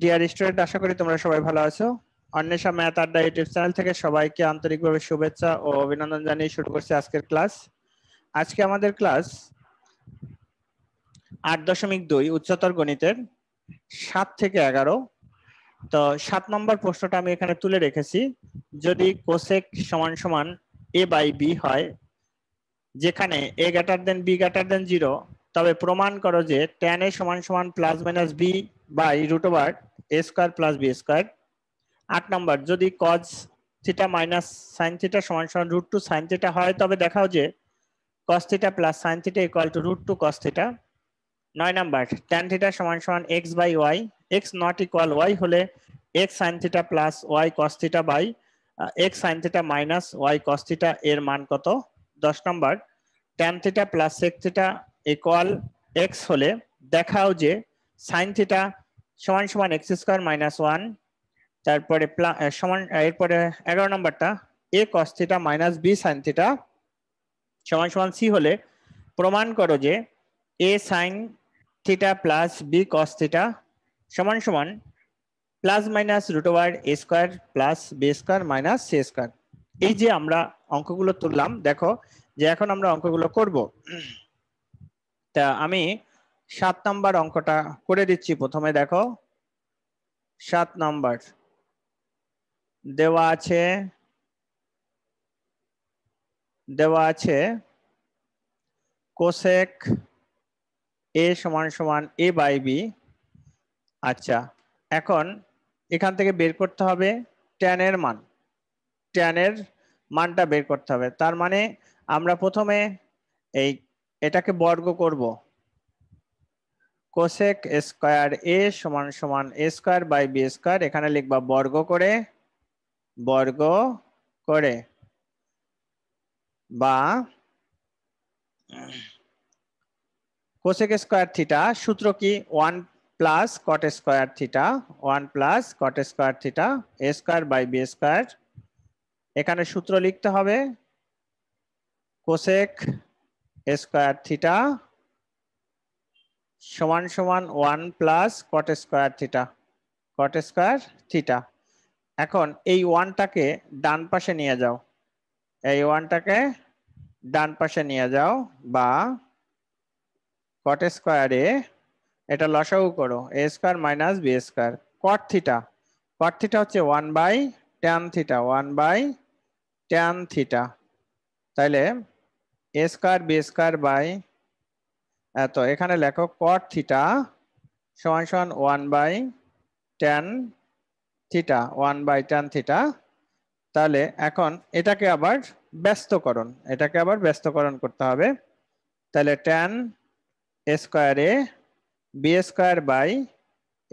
Deer student আশা করি তোমরা সবাই ভালো আছো Anwesha math Adda YouTube channel থেকে সবাইকে আন্তরিকভাবে শুভেচ্ছা ও অভিনন্দন জানিয়ে শুরু করছি আজকের ক্লাস আজকে আমাদের ক্লাস আট দশমিক দুই উচ্চতর গণিতের সাত থেকে এগারো তো সাত নম্বর প্রশ্নটা আমি এখানে তুলে রেখেছি যদি কোসেক সমান সমান এ বাই বি হয় যেখানে এ গ্যাটার দেন বি গ্যাটার দেন জিরো তবে প্রমাণ করো যে ট্যান এ সমান সমান plus minus B by root over A square plus B square আট নম্বর যদি cos theta minus sine theta সমান সমান রুট টু সাইন থিটা হয় তবে দেখাও যে cos theta plus sine theta equal to root two cos theta নয় number tan theta সমান সমান x by Y x not equal Y হলে x sine theta plus Y cos theta by x sine theta minus Y cos theta এর মান কত দশ number tan theta plus sec theta equal X হলে দেখাও যে সাইন থিটা সমান সমান এক্স স্কোয়ার মাইনাস ওয়ান তারপরে সমান এরপরে এগারো নম্বরটা a cos theta minus b sine theta সমান সমান সি হলে প্রমাণ করো যে a sine theta plus b cos theta সমান সমান plus minus root over a square plus B square minus c square এই যে আমরা অঙ্কগুলো তুললাম দেখো যে এখন আমরা অঙ্কগুলো করবো তা আমি সাত নাম্বার অঙ্কটা করে দিচ্ছি প্রথমে দেখো সাত নাম্বার দেওয়া আছে দেওয়া আছে কোসেক এ সমান সমান এ বাই বি আচ্ছা এখন এখান থেকে বের করতে হবে ট্যানের মান ট্যানের মানটা বের করতে হবে তার মানে আমরা প্রথমে এই এটাকে বর্গ করব কোসেক স্কোয়ার এ সমান সমান a square by b square এখানে লিখবা বর্গ করে বর্গ করে বা কোসেক স্কোয়ার থিটা সূত্র কি one plus cot square theta one plus cot square theta a square by b square এখানে সূত্র লিখতে হবে কোসেক স্কোয়ার থিটা সমান সমান one plus cot square theta cot square theta এখন এই ওয়ানটাকে ডান পাশে নিয়ে যাও এই ওয়ানটাকে ডান পাশে নিয়ে যাও বা কট স্কোয়ারে এটা লসাউ করো a square minus b square cot theta cot theta হচ্ছে one by tan theta one by tan theta তাইলে a square b square by এত এখানে লেখো কট থিটা সমান সমান one by tan theta one by tan theta তাহলে এখন এটাকে আবার ব্যস্তকরণ এটাকে আবার ব্যস্তকরণ করতে হবে তাহলে tan square a b square by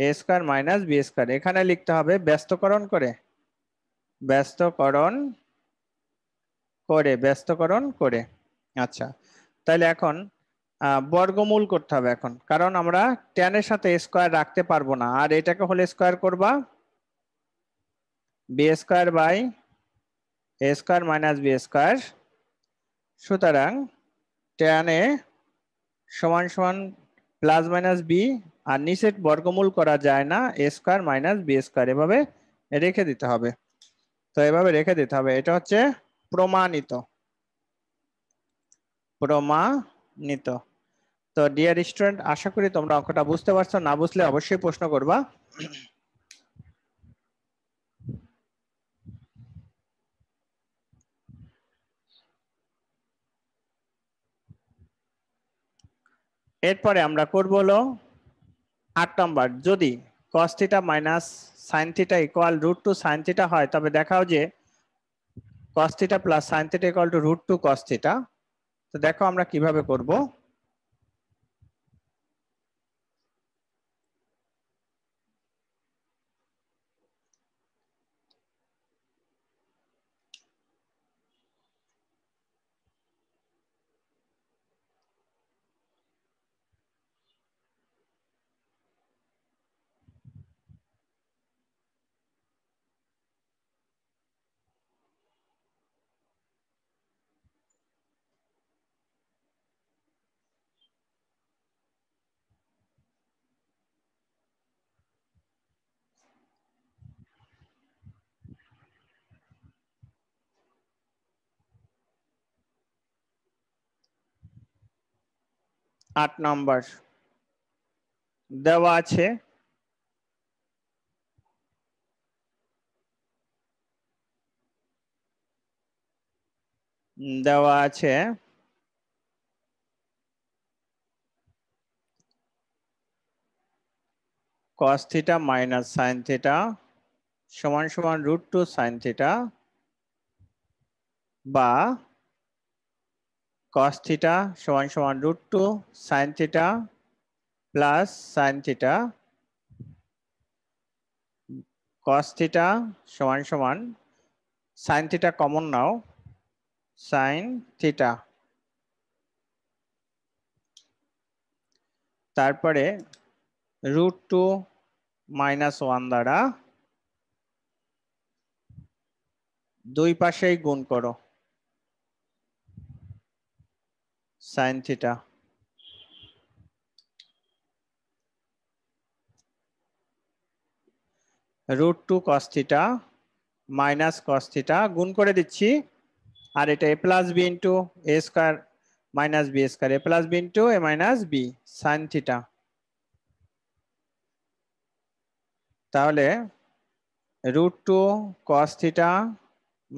a square minus b square এখানে লিখতে হবে ব্যস্তকরণ করে ব্যস্তকরণ করে ব্যস্তকরণ করে আচ্ছা তাহলে এখন বর্গমূল করতে হবে এখন কারণ আমরা ট্যানের সাথে স্কোয়ার রাখতে পারবো না আর এটাকে হলে স্কোয়ার করবা b square by a square minus b square সুতরাং ট্যান এ সমান সমান প্লাস মাইনাস বি আর নিচের বর্গমূল করা যায় না a square minus b square এভাবে রেখে দিতে হবে তো এভাবে রেখে দিতে হবে এটা হচ্ছে প্রমাণিত প্রমাণিত তো ডিয়ার স্টুডেন্ট আশা করি তোমরা অঙ্কটা বুঝতে পারছো না বুঝলে অবশ্যই প্রশ্ন করবা এরপরে আমরা করবো হলো আট নম্বর যদি cos theta minus sin theta equal root two sin theta হয় তবে দেখাও যে cos theta plus sin theta equal to root two cos theta তো দেখো আমরা কিভাবে করব আট নম্বর দেওয়া আছে দেওয়া আছে cos theta minus sin theta সমান সমান root 2 sin theta বা cos theta সমান সমান root 2 sin theta plus sin theta cos theta সমান সমান sin theta common নাও sin theta তারপরে root 2 minus 1 দ্বারা দুই পাশেই গুণ করো sin theta. root 2 cos theta minus cos theta Gun kore দিচ্ছি আর এটা a plus b into a square minus b square a plus b into a minus b sin theta তাহলে root 2 cos theta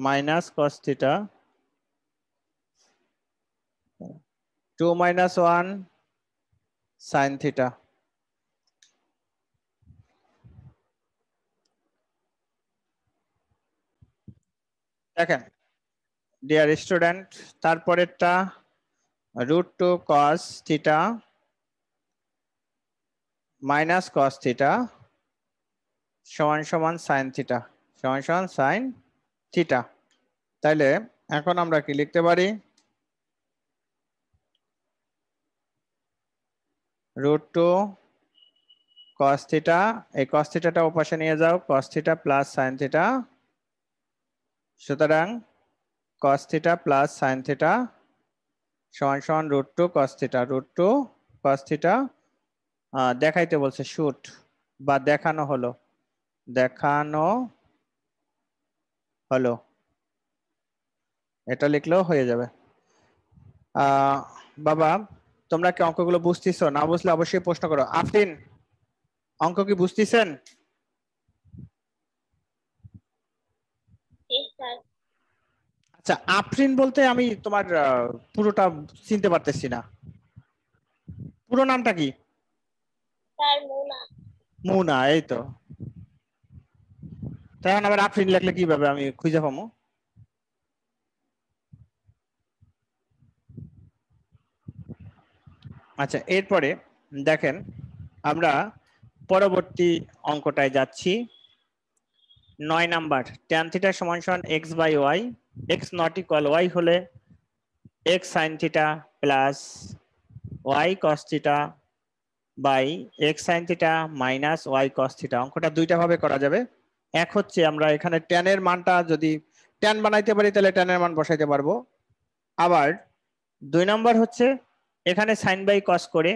minus cos theta 2 minus 1 sine theta. দেখেন dear student তারপরেরটা root two cos theta minus cos theta সমান সমান sign theta সমান সমান sine theta তাইলে এখন আমরা কি লিখতে পারি root 2 cos theta এই cos theta টা ওপাশে নিয়ে যাও cos theta plus sin theta সুতরাং cos theta plus sin theta সমান সমান root 2 cos theta root 2 cos theta দেখাইতে বলছে shoot বা দেখানো হলো দেখানো হলো এটা লিখলেও হয়ে যাবে বাবা তোমরা কি অঙ্কগুলো বুঝতেছো না বুঝলে অবশ্যই প্রশ্ন করো আফরিন অঙ্ক কি বুঝতেছেন আচ্ছা আফরিন বলতে আমি তোমার পুরোটা চিনতে পারতেছি না পুরো নামটা কি মুনা এই তো তাই মানে আবার আফরিন লাগলে কিভাবে আমি খুঁজে পাবো আচ্ছা এরপরে দেখেন আমরা পরবর্তী অঙ্কটায় যাচ্ছি নয় নাম্বার ট্যান থিটা সমান সমান x by Y x not equal Y হলে x sine theta plus Y cos theta by x sine theta minus Y cos theta অঙ্কটা দুইটা ভাবে করা যাবে এক হচ্ছে আমরা এখানে ট্যানের মানটা যদি ট্যান বানাইতে পারি তাহলে ট্যানের মান বসাইতে পারবো আবার দুই নাম্বার হচ্ছে এখানে সাইন বাই কস করে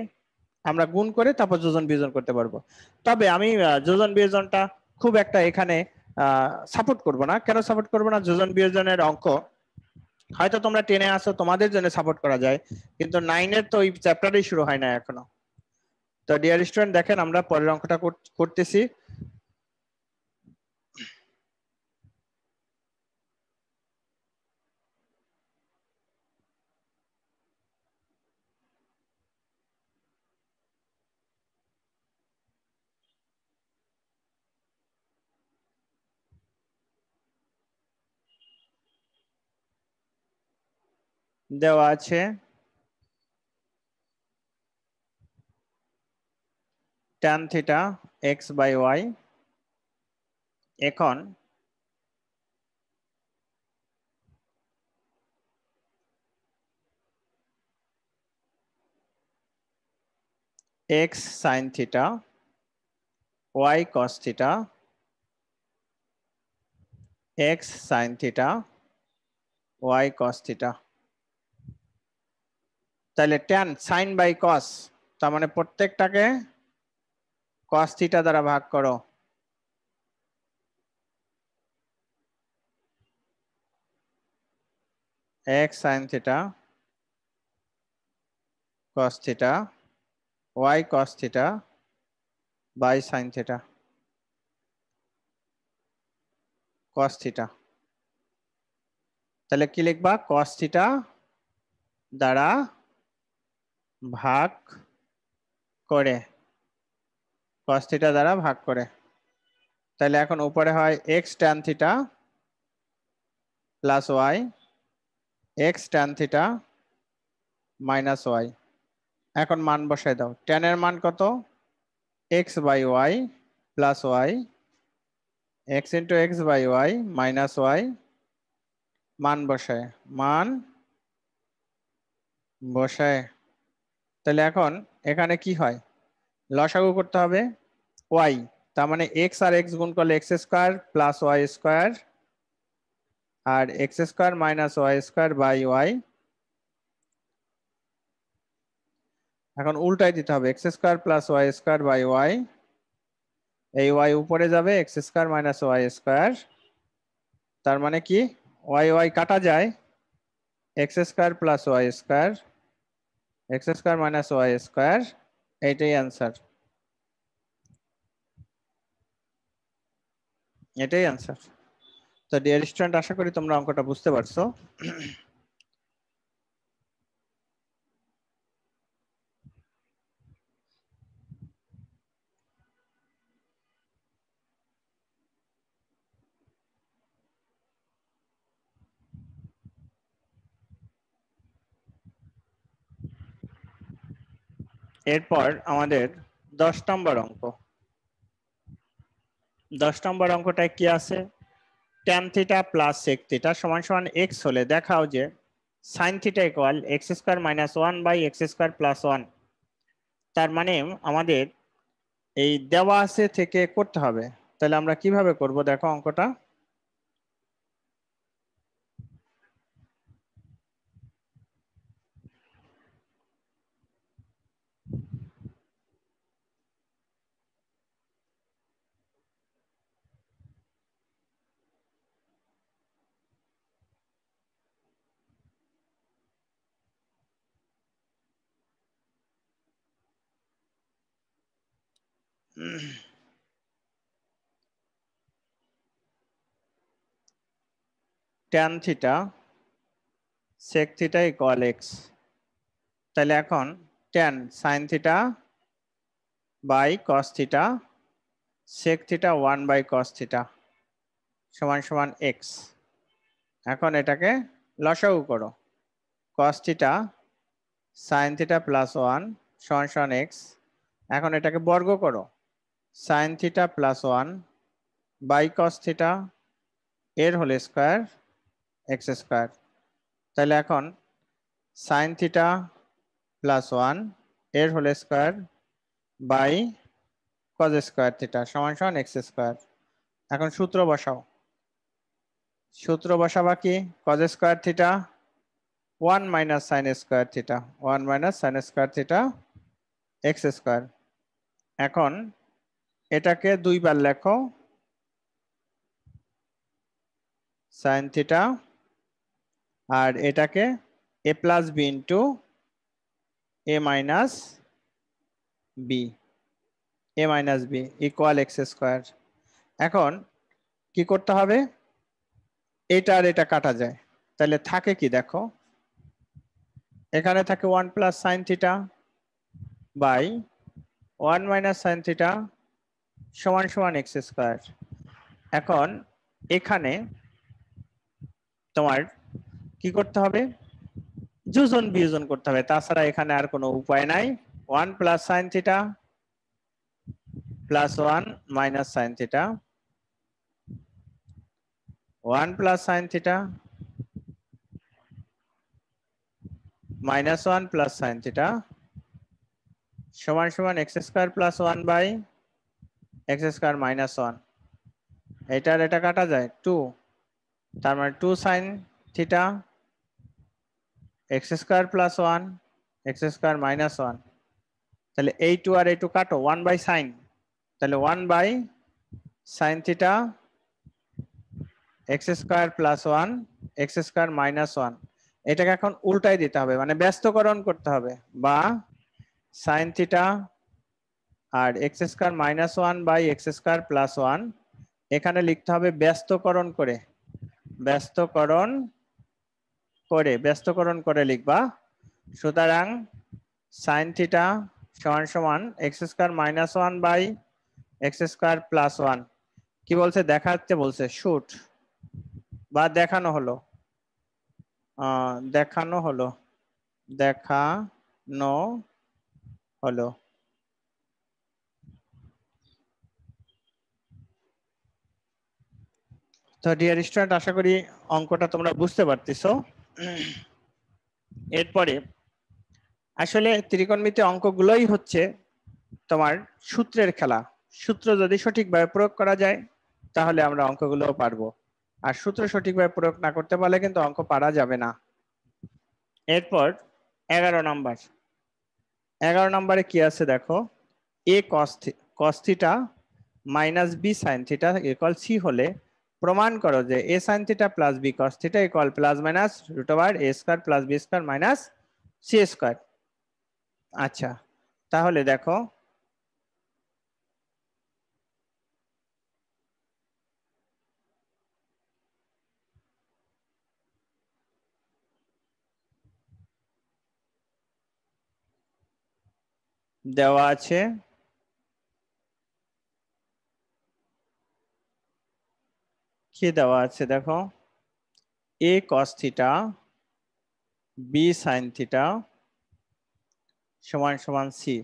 আমরা গুণ করে তারপর যোজন বিয়োজন করতে পারবো তবে আমি যোজন বিয়োজনটা খুব একটা এখানে সাপোর্ট করব না কেন সাপোর্ট করব না যোজন বিয়োজনের অঙ্ক হয়তো তোমরা টেনে আসো তোমাদের জন্য সাপোর্ট করা যায় কিন্তু নাইনের তো ওই চ্যাপ্টারই শুরু হয় না এখনো তো ডিয়ার স্টুডেন্ট দেখেন আমরা পরের অঙ্কটা করতেছি দেওয়া আছে tan theta x by y এখন x sin theta y cos theta x sin theta y cos theta তাহলে ট্যান সাইন বাই কস তার মানে প্রত্যেকটাকে থিটা দ্বারা ভাগ করো x sine theta cos theta y cos theta by sine theta theta তাহলে কি লিখবা কস্তিটা দ্বারা ভাগ করে কস থিটা দ্বারা ভাগ করে তাহলে এখন উপরে হয় x tan theta plus y x tan theta minus y এখন মান বসাই দাও ট্যানের মান কত x by y plus y x into x by y minus y মান বসায় মান বসায় তাহলে এখন এখানে কি হয় লসাগু করতে হবে ওয়াই তার মানে এক্স আর এক্স গুণ করলে x square plus y square আর x square minus y square by y এখন উল্টাই দিতে হবে x square plus y square by y এই ওয়াই উপরে যাবে x square minus y square তার মানে কি ওয়াই ওয়াই কাটা যায় x square plus y square x square minus y square এইটাই অ্যান্সার এটাই আনসার তো ডিয়ার স্টুডেন্ট আশা করি তোমরা অঙ্কটা বুঝতে পারছো এরপর আমাদের দশ নম্বর অঙ্ক দশ নম্বর অঙ্কটায় কি আছে tan theta plus sec theta সমান সমান এক্স হলে দেখাও যে sine theta equal x square minus one by x square plus one তার মানে আমাদের এই দেওয়া আছে থেকে করতে হবে তাহলে আমরা কিভাবে করব দেখো অঙ্কটা tan theta sec theta equal x তাহলে এখন tan sin theta by cos theta sec theta 1 by cos theta সমান সমান x এখন এটাকে লসাগু করো cos theta sin theta plus 1 সমান সমান x এখন এটাকে বর্গ করো sine theta plus one by cos theta এর হোল স্কোয়ার এক্স স্কোয়ার তাহলে এখন সাইন থিটা প্লাস ওয়ান এর whole square by cos square theta সমান সমান এক্স স্কোয়ার এখন সূত্র বসাও সূত্র বসাবা কি cos square theta one minus sine square theta one minus sine square theta x square এখন এটাকে দুইবার লেখো সাইন থিটা আর এটাকে a plus b into a minus b a minus b equal x square এখন কি করতে হবে এটা আর এটা কাটা যায় তাহলে থাকে কি দেখো এখানে থাকে one plus sine theta by one minus sine theta সমান সমান এক্স স্কোয়ার এখন এখানে তোমার কি করতে হবে যোজন বিয়োজন করতে হবে তাছাড়া এখানে আর কোনো উপায় নাই one plus sine theta plus one minus sine theta one plus sine theta minus one plus sine theta সমান সমান x square plus one by x square minus one এটার এটা কাটা যায় টু তার মানে two sine theta x square plus one x square minus one তাহলে এই টু আর এই টু কাটো ওয়ান বাই সাইন তাহলে one by sine theta x square plus one x square minus one এটাকে এখন উল্টাই দিতে হবে মানে ব্যস্তকরণ করতে হবে বা সাইন থিটা আর x square minus one by x square plus one এখানে লিখতে হবে ব্যস্তকরণ করে ব্যস্তকরণ করে ব্যস্তকরণ করে লিখবা সুতরাং সাইন থিটা সমান সমান x square minus one by x square plus one কি বলছে দেখাতে বলছে শুট বা দেখানো হলো দেখানো হলো দেখানো হলো তো ডিয়ার স্টুডেন্ট আশা করি অঙ্কটা তোমরা বুঝতে পারতেছো এরপরে আসলে ত্রিকোণমিতি অঙ্কগুলোই হচ্ছে তোমার সূত্রের খেলা সূত্র যদি সঠিকভাবে প্রয়োগ করা যায় তাহলে আমরা অঙ্কগুলোও পারবো আর সূত্র সঠিকভাবে প্রয়োগ না করতে পারলে কিন্তু অঙ্ক পারা যাবে না এরপর এগারো নম্বর এগারো নম্বরে কি আছে দেখো a cos theta minus b sine theta equal c হলে প্রমাণ করো যে a sine theta plus b cos theta equal plus minus root over A square plus B square minus c square আচ্ছা তাহলে দেখো দেওয়া আছে কি দেওয়া আছে দেখো a cos theta b sine theta সমান সমান সি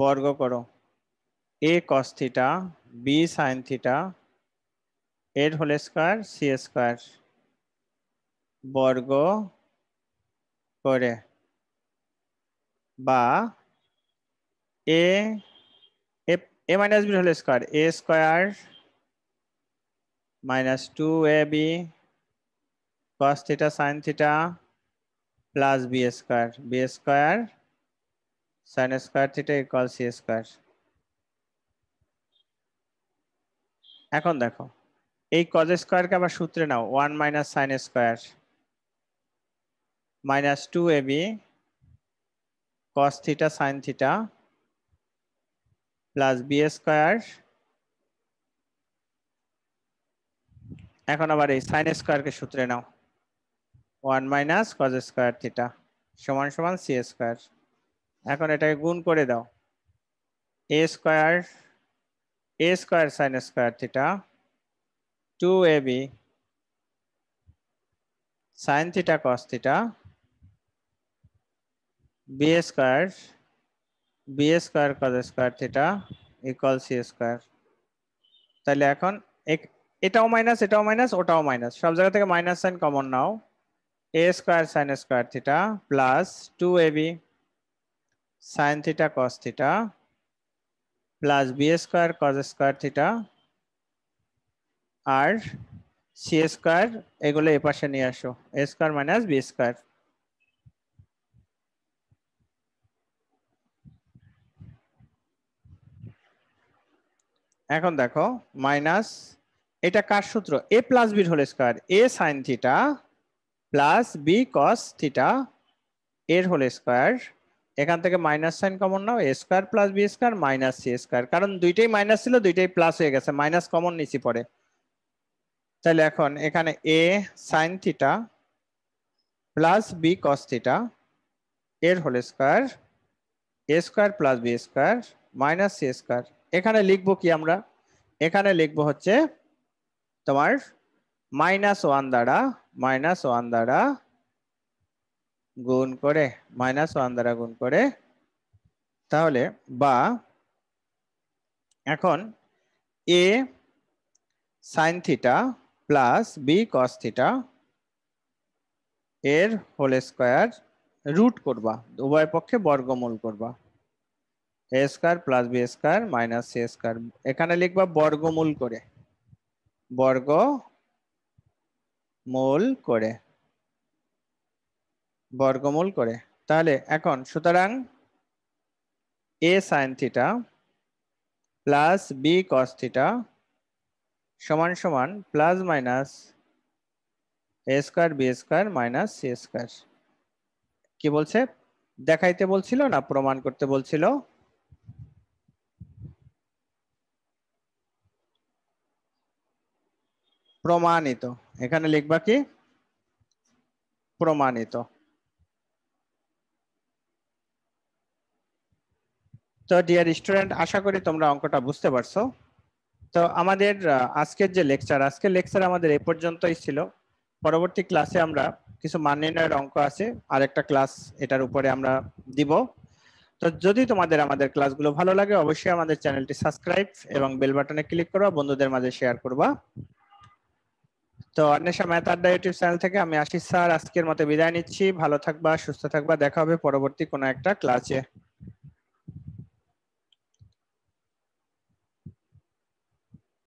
বর্গ করো a cos theta b sine theta এর হোল স্কোয়ার সি স্কোয়ার বর্গ করে বা এ a minus b whole square a square minus 2ab cos theta sin theta plus b square. b square sin square theta equals c square. এখন দেখো এই cos স্কয়ারকে আবার সূত্রে নাও 1 minus sin square minus 2ab cos theta sin theta plus b square এখন আবার এই sine স্কোয়ারকে সূত্রে নাও one minus cos square theta সমান সমান সি স্কোয়ার এখন এটাকে গুণ করে দাও a square a square sine square theta two a b sine theta cos theta b square b square cos square theta equal c square তাহলে এখন এটাও মাইনাস এটাও মাইনাস ওটাও মাইনাস সব জায়গা থেকে মাইনাস সাইন কমন নাও a square sine square theta plus two a b sine theta cos theta plus B square cos square theta আর সি স্কোয়ার এগুলো এ পাশে নিয়ে আসো a square minus b square এখন দেখো মাইনাস এটা কার সূত্র a plus b whole square a sine theta plus b cos theta এর হোল স্কোয়ার এখান থেকে মাইনাস সাইন কমন নাও a square plus B square minus c square কারণ দুইটাই মাইনাস ছিল দুইটাই প্লাস হয়ে গেছে মাইনাস কমন নিচে পড়ে তাহলে এখন এখানে a sine theta plus b cos theta এর whole square a square plus B square minus c square এখানে লিখবো কি আমরা এখানে লিখবো হচ্ছে তোমার মাইনাস ওয়ান দ্বারা মাইনাস ওয়ান দ্বারা গুণ করে মাইনাস ওয়ান দ্বারা গুণ করে তাহলে বা এখন a sine theta plus b cos theta এর হোল স্কোয়ার রুট করবা উভয় পক্ষে বর্গমূল করবা a square plus B square minus c square এখানে লিখবা বর্গমূল করে বর্গ মূল করে বর্গমূল করে তাহলে এখন সুতরাং a sine theta plus b cos theta সমান সমান plus minus a square b square minus c square কি বলছে দেখাইতে বলছিল না প্রমাণ করতে বলছিল প্রমাণিত এখানে লিখবা কি প্রমাণিত তো ডিয়ার স্টুডেন্ট আশা করি তোমরা অঙ্কটা বুঝতে পারছো তো আমাদের আজকের যে লেকচার আজকের লেকচার আমাদের এ পর্যন্তই ছিল পরবর্তী ক্লাসে আমরা কিছু মান নির্ণয়ের অঙ্ক আছে আর একটা ক্লাস এটার উপরে আমরা দিব তো যদি তোমাদের আমাদের ক্লাসগুলো ভালো লাগে অবশ্যই আমাদের চ্যানেলটি সাবস্ক্রাইব এবং বেল বাটনে ক্লিক করবা বন্ধুদের মাঝে শেয়ার করবা তো অন্বেষা মেহতা আড্ডা ইউটিউব চ্যানেল থেকে আমি আশিস স্যার আজকের মতো বিদায় নিচ্ছি ভালো থাকবা সুস্থ থাকবা দেখা হবে পরবর্তী কোনো একটা ক্লাসে